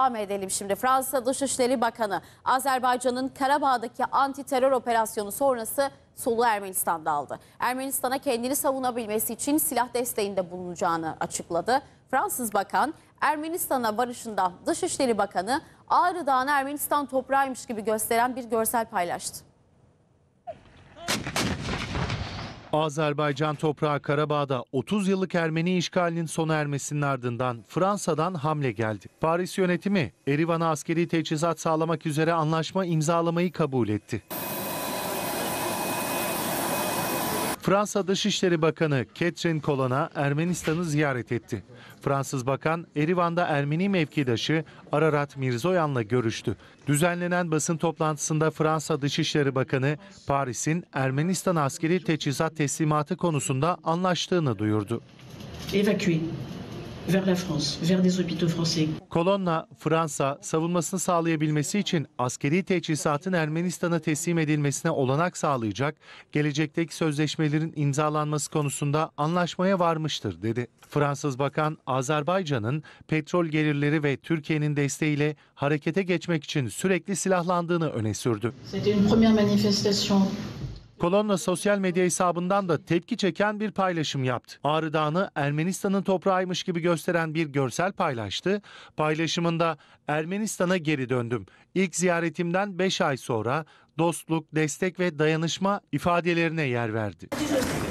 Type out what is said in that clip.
Devam edelim şimdi. Fransa Dışişleri Bakanı Azerbaycan'ın Karabağ'daki anti terör operasyonu sonrası solu Ermenistan'da aldı. Ermenistan'a kendini savunabilmesi için silah desteğinde bulunacağını açıkladı. Fransız Bakan Ermenistan'a varışında Dışişleri Bakanı Ağrı Dağı'nı Ermenistan toprağıymış gibi gösteren bir görsel paylaştı. Azerbaycan toprağı Karabağ'da 30 yıllık Ermeni işgalinin sona ermesinin ardından Fransa'dan hamle geldi. Paris yönetimi Erivan'a askeri teçhizat sağlamak üzere anlaşma imzalamayı kabul etti. Fransa Dışişleri Bakanı Ketrin Kolana Ermenistan'ı ziyaret etti. Fransız Bakan Erivan'da Ermeni mevkidaşı Ararat Mirzoyan'la görüştü. Düzenlenen basın toplantısında Fransa Dışişleri Bakanı Paris'in Ermenistan askeri teçhizat teslimatı konusunda anlaştığını duyurdu. Evacuer vers la France, vers des hôpitaux français. Kolonna Fransa savunmasını sağlayabilmesi için askeri teçhizatın Ermenistan'a teslim edilmesine olanak sağlayacak, gelecekteki sözleşmelerin imzalanması konusunda anlaşmaya varmıştır dedi. Fransız Bakan Azerbaycan'ın petrol gelirleri ve Türkiye'nin desteğiyle harekete geçmek için sürekli silahlandığını öne sürdü. Kolonna sosyal medya hesabından da tepki çeken bir paylaşım yaptı. Ağrı Dağı'nı Ermenistan'ın toprağıymış gibi gösteren bir görsel paylaştı. Paylaşımında Ermenistan'a geri döndüm. İlk ziyaretimden 5 ay sonra dostluk, destek ve dayanışma ifadelerine yer verdi.